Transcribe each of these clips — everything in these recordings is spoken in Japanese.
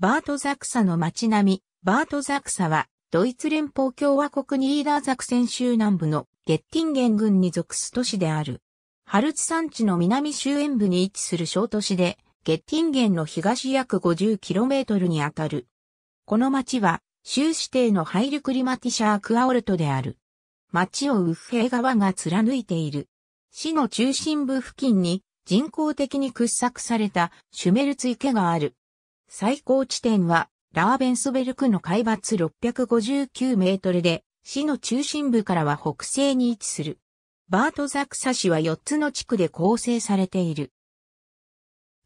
バートザクサの街並み、バートザクサは、ドイツ連邦共和国ニーダーザクセン州南部のゲッティンゲン郡に属す都市である。ハルツ山地の南周縁部に位置する小都市で、ゲッティンゲンの東約 50km にあたる。この町は、州指定のハイルクリマティシャークアオルトである。町をウッヘイ川が貫いている。市の中心部付近に人工的に掘削されたシュメルツ池がある。最高地点は、ラーベンスベルクの海抜659メートルで、市の中心部からは北西に位置する。バートザクサ市は4つの地区で構成されている。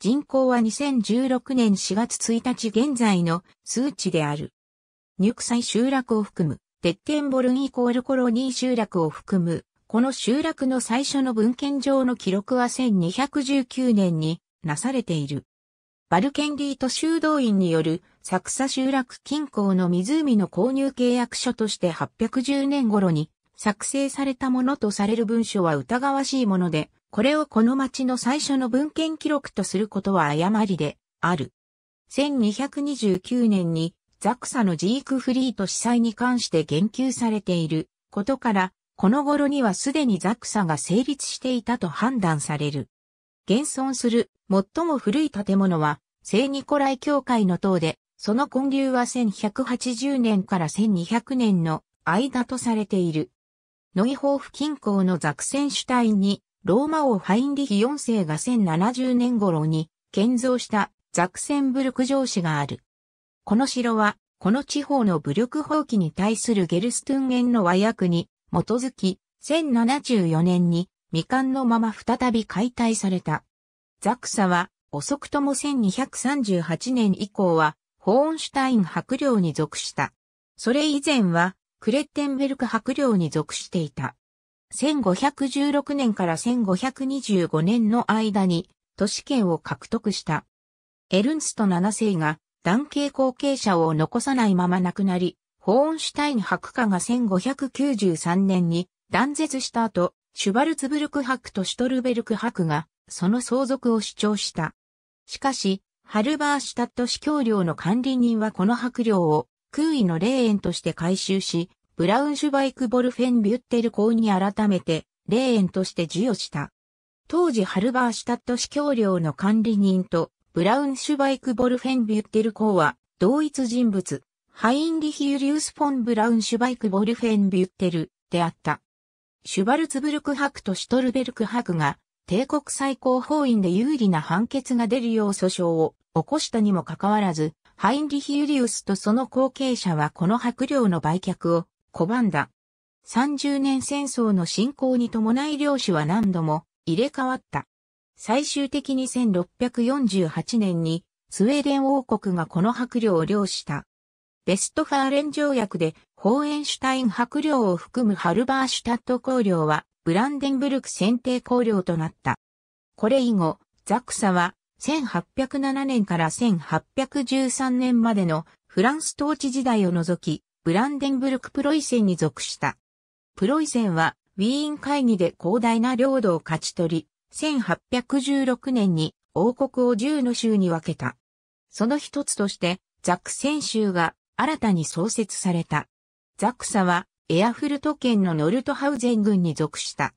人口は2016年4月1日現在の数値である。ニュクサイ集落を含む、ッテンボルンイコールコロニー集落を含む、この集落の最初の文献上の記録は1219年になされている。バルケンリート修道院によるサクサ集落近郊の湖の購入契約書として810年頃に作成されたものとされる文書は疑わしいもので、これをこの町の最初の文献記録とすることは誤りである。1229年にザクサのジークフリート司祭に関して言及されていることから、この頃にはすでにザクサが成立していたと判断される。現存する最も古い建物は聖ニコライ教会の塔で、その建立は1180年から1200年の間とされている。ノイホーフ近郊のザクセンシュタインに、ローマ王ハインリヒ4世が1070年頃に建造したザクセンブルク城市がある。この城は、この地方の武力放棄に対するゲルストゥンゲンの和訳に基づき、1074年に未完のまま再び解体された。ザクサは遅くとも1238年以降は、ホーンシュタイン白領に属した。それ以前は、クレッテンベルク白領に属していた。1516年から1525年の間に、都市圏を獲得した。エルンスト7世が、男系後継者を残さないまま亡くなり、ホーンシュタイン白家が1593年に断絶した後、シュバルツブルク白とシュトルベルク白がその相続を主張した。しかし、ハルバーシュタット司教領の管理人はこの白領を空位の霊園として回収し、ブラウンシュバイクボルフェンビュッテル校に改めて霊園として授与した。当時ハルバーシュタット司教領の管理人とブラウンシュバイクボルフェンビュッテル校は同一人物、ハインリヒ・ユリウス・フォン・ブラウンシュバイクボルフェンビュッテルであった。シュバルツブルク博とシュトルベルク博が帝国最高法院で有利な判決が出るよう訴訟を起こしたにもかかわらず、ハインリヒ・ユリウスとその後継者はこの白領の売却を拒んだ。30年戦争の進行に伴い領主は何度も入れ替わった。最終的に1648年にスウェーデン王国がこの白領を領した。ベストファーレン条約でホーエンシュタイン白領を含むハルバーシュタット公領はブランデンブルク選定公領となった。これ以後、ザクサは1807年から1813年までのフランス統治時代を除き、ブランデンブルクプロイセンに属した。プロイセンはウィーン会議で広大な領土を勝ち取り、1816年に王国を10の州に分けた。その一つとして、ザクセン州が新たに創設された。ザクサはエアフルト県のノルトハウゼン軍に属した。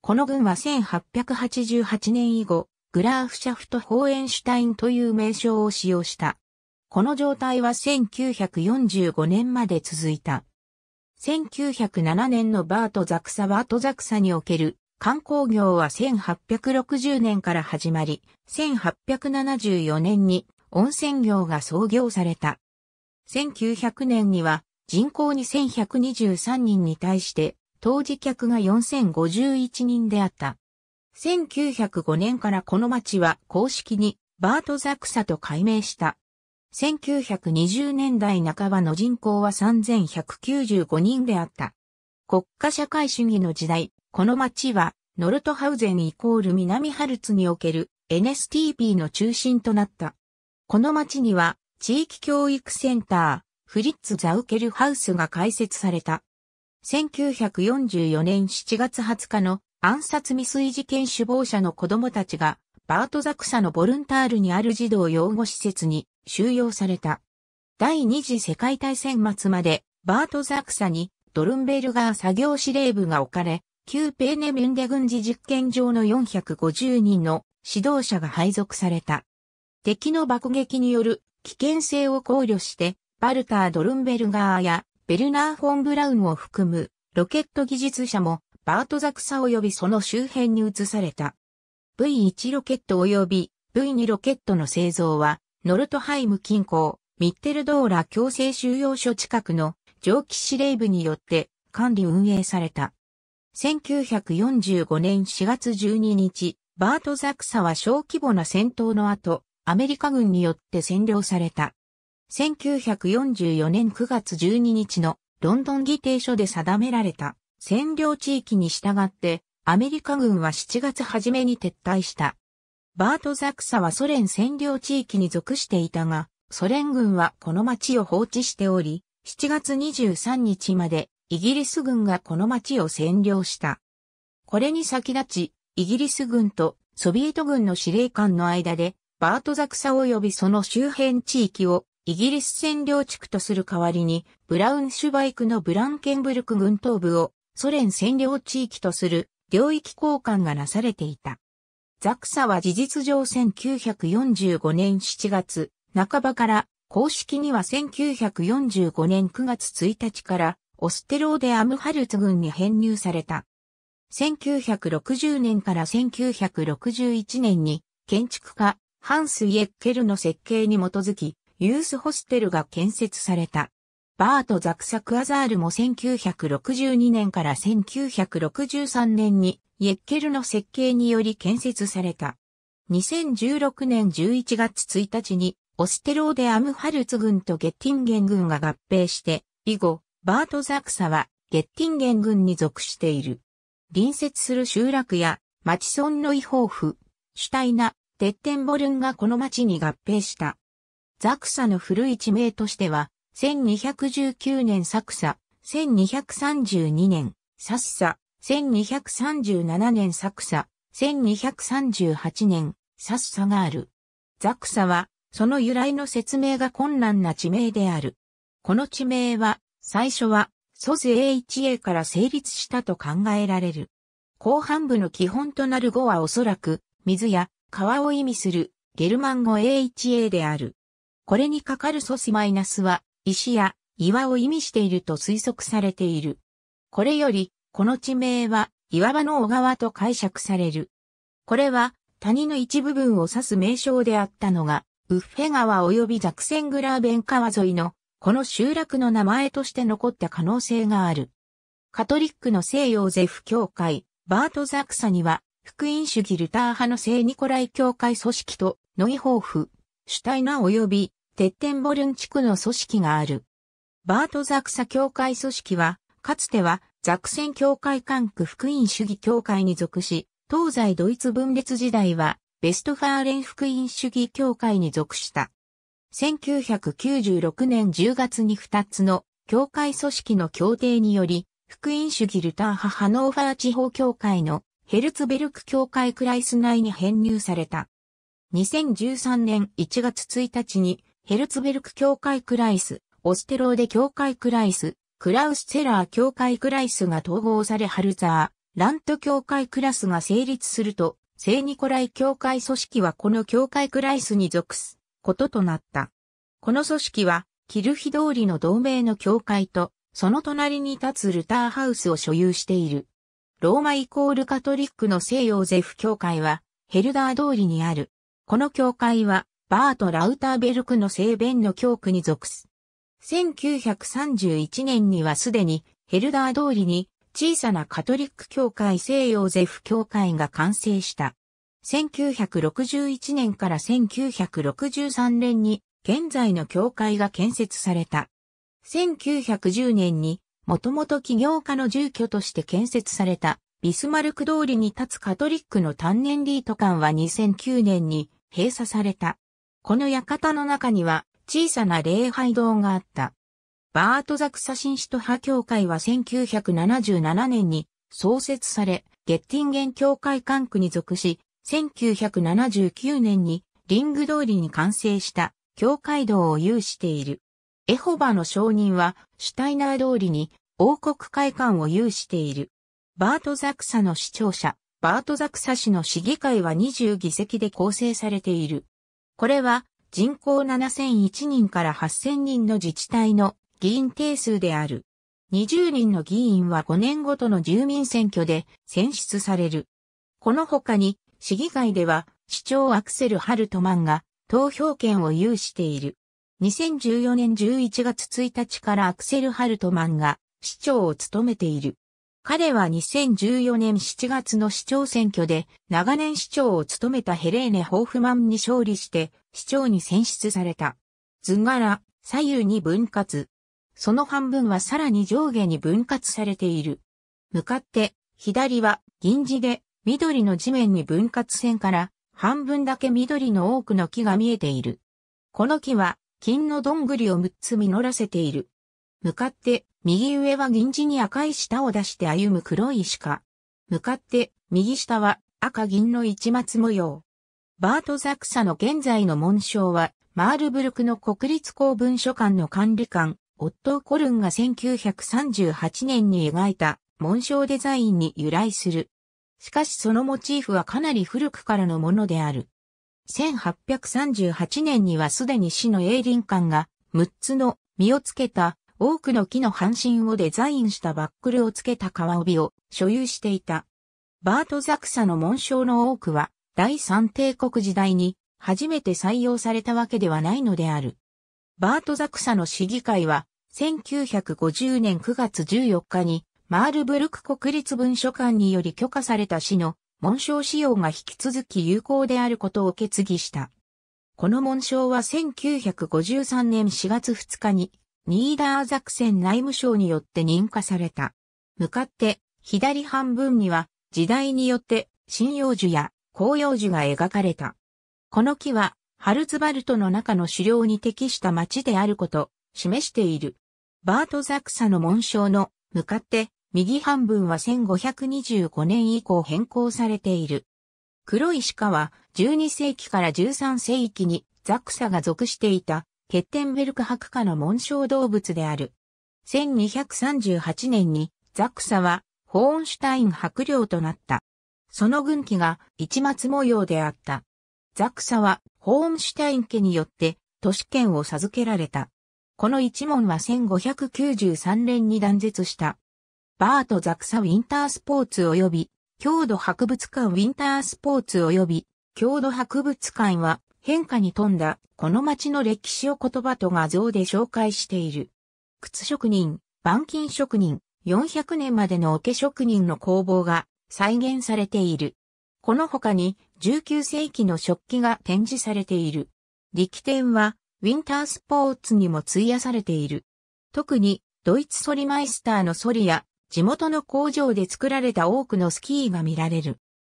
この軍は1888年以後、グラーフシャフト・ホーエンシュタインという名称を使用した。この状態は1945年まで続いた。1907年のバート・ザクサ・バート・ザクサにおける観光業は1860年から始まり、1874年に温泉業が創業された。1900年には人口2123人に対して、当時客が4051人であった。1905年からこの町は公式にバートザクサと改名した。1920年代半ばの人口は3195人であった。国家社会主義の時代、この町はノルトハウゼンイコール南ハルツにおける NSTP の中心となった。この町には地域教育センター、フリッツ・ザウケルハウスが開設された。1944年7月20日の暗殺未遂事件首謀者の子供たちがバートザクサのボルンタールにある児童養護施設に収容された。第二次世界大戦末までバートザクサにドルンベルガー作業司令部が置かれ、旧ペーネミュンデ軍事実験場の450人の指導者が配属された。敵の爆撃による危険性を考慮してバルター・ドルンベルガーやベルナー・フォン・ブラウンを含むロケット技術者もバートザクサ及びその周辺に移された。V1 ロケット及び V2 ロケットの製造はノルトハイム近郊ミッテルドーラ強制収容所近くの蒸気司令部によって管理運営された。1945年4月12日、バートザクサは小規模な戦闘の後、アメリカ軍によって占領された。1944年9月12日のロンドン議定書で定められた占領地域に従ってアメリカ軍は7月初めに撤退した。バート・ザクサはソ連占領地域に属していたが、ソ連軍はこの町を放置しており、7月23日までイギリス軍がこの町を占領した。これに先立ち、イギリス軍とソビエト軍の司令官の間で、バート・ザクサ及びその周辺地域をイギリス占領地区とする代わりに、ブラウンシュバイクのブランケンブルク軍東部をソ連占領地域とする領域交換がなされていた。ザクサは事実上1945年7月半ばから公式には1945年9月1日からオステローデアムハルツ軍に編入された。1960年から1961年に建築家ハンス・イェッケルの設計に基づきユースホステルが建設された。バート・ザクサク・アザールも1962年から1963年にイェッケルの設計により建設された。2016年11月1日にオステローデ・アムハルツ軍とゲッティンゲン軍が合併して、以後、バート・ザクサはゲッティンゲン軍に属している。隣接する集落や町村の違法府、シュタイナ、テッテンボルンがこの町に合併した。ザクサの古い地名としては、1219年サクサ、1232年、サッサ、1237年サクサ、1238年、サッサがある。ザクサは、その由来の説明が困難な地名である。この地名は、最初は、ソズ AHA から成立したと考えられる。後半部の基本となる語はおそらく、水や川を意味するゲルマン語 AHA である。これにかかる素子マイナスは、石や岩を意味していると推測されている。これより、この地名は、岩場の小川と解釈される。これは、谷の一部分を指す名称であったのが、ウッフェ川及びザクセングラーベン川沿いの、この集落の名前として残った可能性がある。カトリックの西洋ゼフ教会、バートザクサには、福音主義ルター派の聖ニコライ教会組織と、ノイホーフ、シュタイナ及びテッテンボルン地区の組織がある。バートザクサ教会組織は、かつてはザクセン教会管区福音主義教会に属し、東西ドイツ分裂時代はベストファーレン福音主義教会に属した。1996年10月に2つの教会組織の協定により、福音主義ルター派ハノーファー地方教会のヘルツベルク教会クライス内に編入された。2013年1月1日にヘルツベルク教会クライス、オステローデ教会クライス、クラウスセラー教会クライスが統合されハルザー、ラント教会クラスが成立すると、聖ニコライ教会組織はこの教会クライスに属すこととなった。この組織は、キルヒ通りの同盟の教会と、その隣に立つルターハウスを所有している。ローマイコールカトリックの聖ヨーゼフ教会は、ヘルダー通りにある。この教会は、バート・ラウターベルクの聖弁の教区に属す。1931年にはすでにヘルダー通りに小さなカトリック教会西洋ゼフ教会が完成した。1961年から1963年に現在の教会が建設された。1910年にもともと起業家の住居として建設されたビスマルク通りに立つカトリックの単年リート館は2009年に閉鎖された。この館の中には小さな礼拝堂があった。バートザクサシンシト派教会は1977年に創設され、ゲッティンゲン教会管区に属し、1979年にリング通りに完成した教会堂を有している。エホバの証人はシュタイナー通りに王国会館を有している。バートザクサの市長者、バートザクサ市の市議会は20議席で構成されている。これは人口7001人から8000人の自治体の議員定数である。20人の議員は5年ごとの住民選挙で選出される。この他に市議会では市長アクセル・ハルトマンが投票権を有している。2014年11月1日からアクセル・ハルトマンが市長を務めている。彼は2014年7月の市長選挙で長年市長を務めたヘレーネ・ホーフマンに勝利して市長に選出された。図柄、左右に分割。その半分はさらに上下に分割されている。向かって、左は銀地で緑の地面に分割線から半分だけ緑の多くの木が見えている。この木は金のどんぐりを6つ実らせている。向かって右上は銀地に赤い舌を出して歩む黒い鹿。向かって、右下は赤銀の市松模様。バートザクサの現在の紋章は、マールブルクの国立公文書館の管理官、オットー・コルンが1938年に描いた紋章デザインに由来する。しかしそのモチーフはかなり古くからのものである。1838年にはすでに市の英林館が6つの実をつけた多くの木の半身をデザインしたバックルをつけた革帯を所有していた。バート・ザクサの紋章の多くは、第三帝国時代に初めて採用されたわけではないのである。バート・ザクサの市議会は、1950年9月14日に、マールブルク国立文書館により許可された市の紋章使用が引き続き有効であることを決議した。この紋章は1953年4月2日にニーダーザクセン内務省によって認可された。向かって、左半分には、時代によって、針葉樹や紅葉樹が描かれた。この木は、ハルツバルトの中の狩猟に適した町であること、示している。バートザクサの紋章の、向かって、右半分は1525年以降変更されている。黒い鹿は12世紀から13世紀にザクサが属していたケッテンベルク博家の紋章動物である。1238年にザクサはホーンシュタイン白領となった。その軍旗が市松模様であった。ザクサはホーンシュタイン家によって都市圏を授けられた。この一門は1593年に断絶した。バート・ザクサ・ウィンタースポーツ及び、郷土博物館ウィンタースポーツ及び、郷土博物館は、変化に富んだこの町の歴史を言葉と画像で紹介している。靴職人、板金職人、400年までの桶職人の工房が再現されている。この他に19世紀の食器が展示されている。力点はウィンタースポーツにも費やされている。特にドイツソリマイスターのソリや地元の工場で作られた多くのスキーが見られる。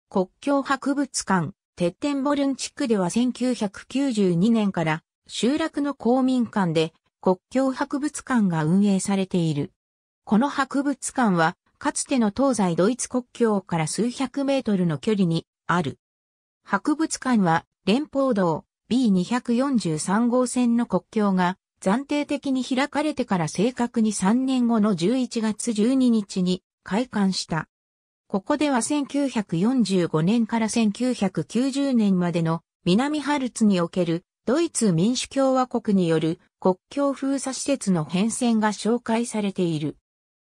国境博物館、テッテンボルン地区では1992年から集落の公民館で国境博物館が運営されている。この博物館はかつての東西ドイツ国境から数百メートルの距離にある。博物館は連邦道 B243 号線の国境が暫定的に開かれてから正確に3年後の11月12日に開館した。ここでは1945年から1990年までの南ハルツにおけるドイツ民主共和国による国境封鎖施設の変遷が紹介されている。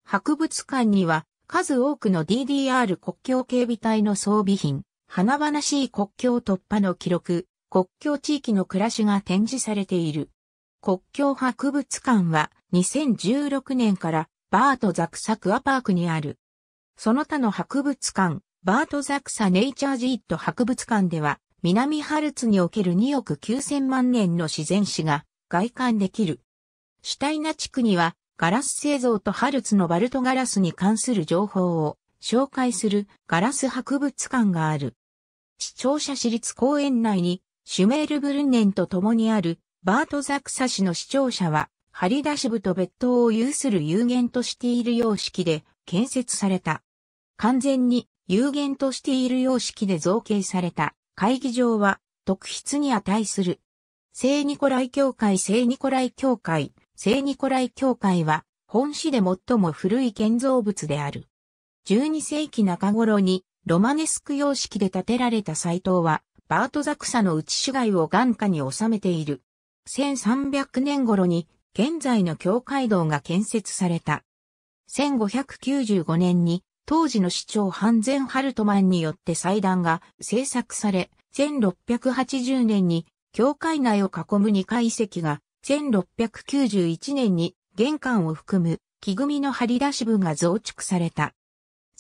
博物館には数多くの DDR 国境警備隊の装備品、華々しい国境突破の記録、国境地域の暮らしが展示されている。国境博物館は2016年からバートザクサクアパークにあるその他の博物館、バートザクサネイチャージーット博物館では、南ハルツにおける2億9000万年の自然史が外観できる。シュタイナ地区には、ガラス製造とハルツのバルトガラスに関する情報を紹介するガラス博物館がある。視聴者市立公園内にシュメールブルンネンと共にあるバートザクサ市の視聴者は、ハリダシブと別島を有する有限としている様式で建設された。完全に有限としている様式で造形された会議場は特筆に値する。聖ニコライ教会聖ニコライ教会聖ニコライ教会は本市で最も古い建造物である。12世紀中頃にロマネスク様式で建てられた斎藤はバートザクサの内市街を眼下に収めている。1300年頃に現在の教会堂が建設された。1595年に当時の市長ハンゼン・ハルトマンによって祭壇が制作され、1680年に教会内を囲む2階席が、1691年に玄関を含む木組みの張り出し部が増築された。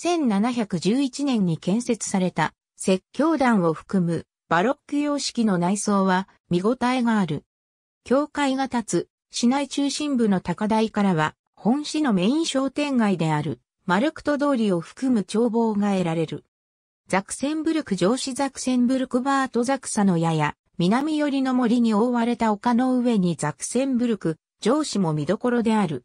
1711年に建設された説教団を含むバロック様式の内装は見応えがある。教会が立つ市内中心部の高台からは本市のメイン商店街であるマルクト通りを含む眺望が得られる。ザクセンブルク上司ザクセンブルクバートザクサの矢や、南寄りの森に覆われた丘の上にザクセンブルク上司も見どころである。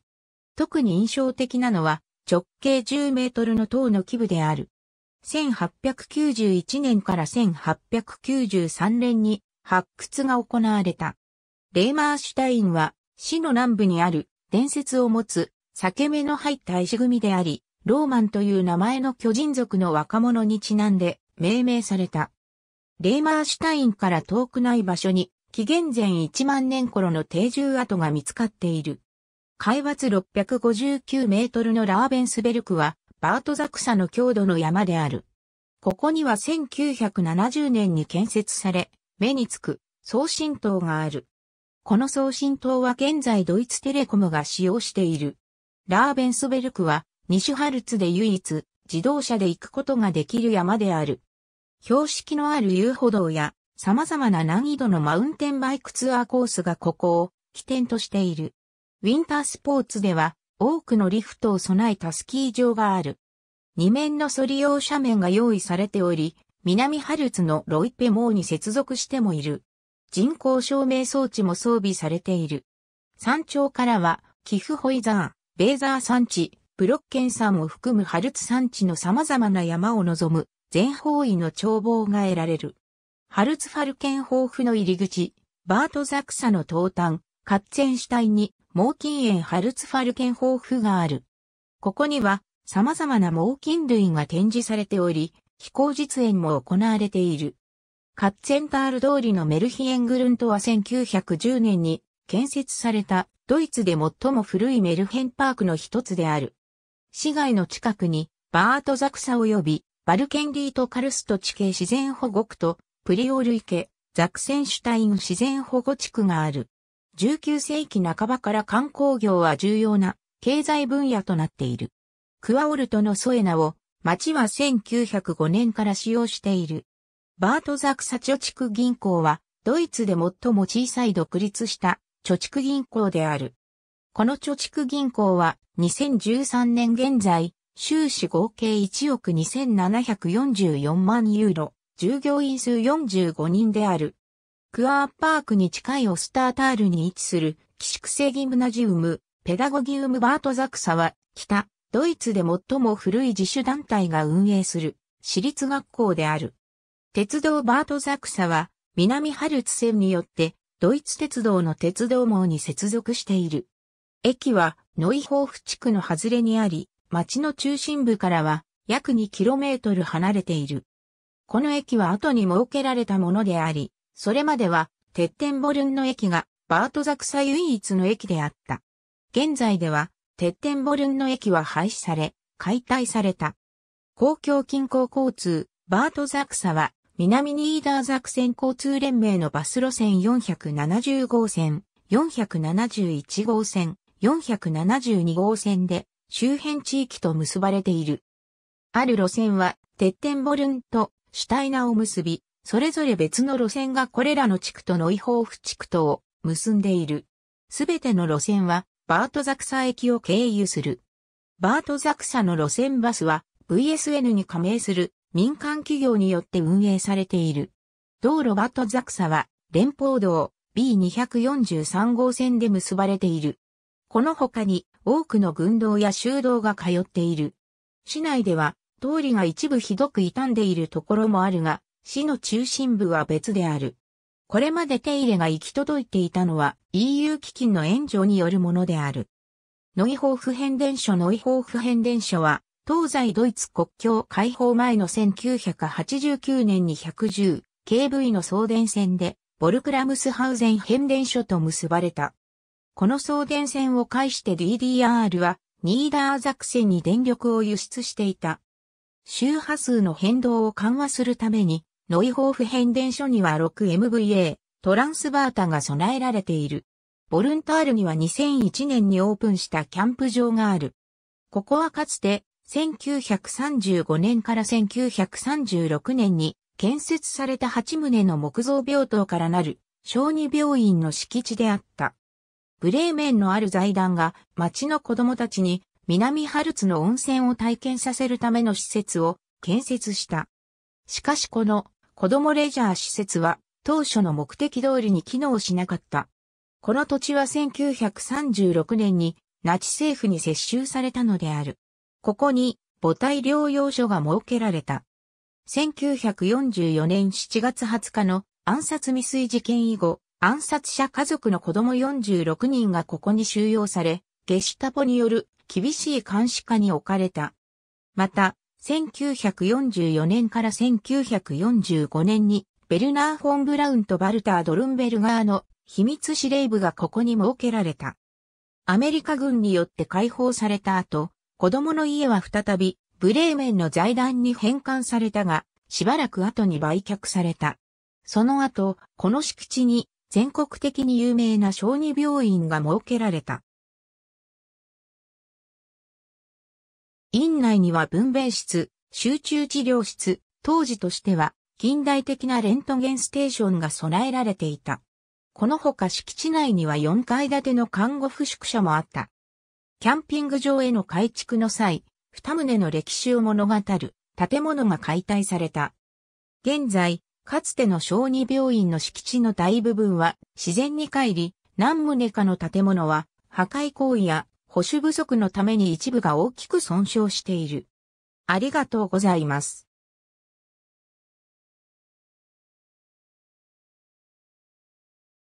特に印象的なのは、直径10メートルの塔の基部である。1891年から1893年に発掘が行われた。レーマーシュタインは市の南部にある伝説を持つ裂け目の入った石組であり、ローマンという名前の巨人族の若者にちなんで命名された。レーマーシュタインから遠くない場所に、紀元前1万年頃の定住跡が見つかっている。海抜659メートルのラーベンスベルクは、バートザクサの郷土の山である。ここには1970年に建設され、目につく送信塔がある。この送信塔は現在ドイツテレコムが使用している。ラーベンスベルクは西ハルツで唯一自動車で行くことができる山である。標識のある遊歩道や様々な難易度のマウンテンバイクツアーコースがここを起点としている。ウィンタースポーツでは多くのリフトを備えたスキー場がある。二面の反り用斜面が用意されており、南ハルツのロイペモーに接続してもいる。人工照明装置も装備されている。山頂からは、キフホイザー、ベーザー山地、ブロッケン山を含むハルツ山地の様々な山を望む全方位の眺望が得られる。ハルツファルケン豊富の入り口、バートザクサの東端、カッツェンシュタインに、猛禽園ハルツファルケン豊富がある。ここには、様々な猛禽類が展示されており、飛行実演も行われている。カッツェンタール通りのメルヒエングルントは1910年に建設されたドイツで最も古いメルヘンパークの一つである。市街の近くに、バートザクサ及び、バルケンリートカルスト地形自然保護区と、プリオール池、ザクセンシュタイン自然保護地区がある。19世紀半ばから観光業は重要な経済分野となっている。クワオルトのソエナを町は1905年から使用している。バートザクサ貯蓄銀行はドイツで最も小さい独立した貯蓄銀行である。この貯蓄銀行は2013年現在、収支合計1億2744万ユーロ、従業員数45人である。クアーパークに近いオスタータールに位置する、寄宿制ギムナジウム、ペダゴギウムバートザクサは、北、ドイツで最も古い自主団体が運営する、私立学校である。鉄道バートザクサは、南ハルツ線によって、ドイツ鉄道の鉄道網に接続している。駅は、ノイホーフ地区の外れにあり、町の中心部からは約 2km 離れている。この駅は後に設けられたものであり、それまではテッテンボルンの駅がバートザクサ唯一の駅であった。現在ではテッテンボルンの駅は廃止され、解体された。公共近郊交通、バートザクサは南ニーダーザクセン交通連盟のバス路線470号線、471号線、472号線で周辺地域と結ばれている。ある路線は、テッテンボルンとシュタイナを結び、それぞれ別の路線がこれらの地区とノイホーフ地区とを結んでいる。すべての路線は、バートザクサ駅を経由する。バートザクサの路線バスは、VSN に加盟する民間企業によって運営されている。道路バートザクサは、連邦道 B243 号線で結ばれている。この他に多くの軍道や修道が通っている。市内では通りが一部ひどく傷んでいるところもあるが、市の中心部は別である。これまで手入れが行き届いていたのは EU 基金の援助によるものである。ノイホーフ変電所ノイホーフ変電所は、東西ドイツ国境解放前の1989年に 110KV の送電線で、ボルクラムスハウゼン変電所と結ばれた。この送電線を介して DDR はニーダーザクセンに電力を輸出していた。周波数の変動を緩和するために、ノイホーフ変電所には 6MVA トランスバータが備えられている。ボルンタールには2001年にオープンしたキャンプ場がある。ここはかつて1935年から1936年に建設された8棟の木造病棟からなる小児病院の敷地であった。ブレーメンのある財団が町の子供たちに南ハルツの温泉を体験させるための施設を建設した。しかしこの子供レジャー施設は当初の目的通りに機能しなかった。この土地は1936年にナチ政府に接収されたのである。ここに母体療養所が設けられた。1944年7月20日の暗殺未遂事件以後、暗殺者家族の子供46人がここに収容され、ゲシュタポによる厳しい監視下に置かれた。また、1944年から1945年に、ベルナー・フォン・ブラウンとバルター・ドルンベルガーの秘密司令部がここに設けられた。アメリカ軍によって解放された後、子供の家は再び、ブレーメンの財団に返還されたが、しばらく後に売却された。その後、この敷地に全国的に有名な小児病院が設けられた。院内には分娩室、集中治療室、当時としては近代的なレントゲンステーションが備えられていた。このほか敷地内には4階建ての看護婦宿舎もあった。キャンピング場への改築の際、二棟の歴史を物語る建物が解体された。現在、かつての小児病院の敷地の大部分は自然に帰り、何棟かの建物は破壊行為や保守不足のために一部が大きく損傷している。ありがとうございます。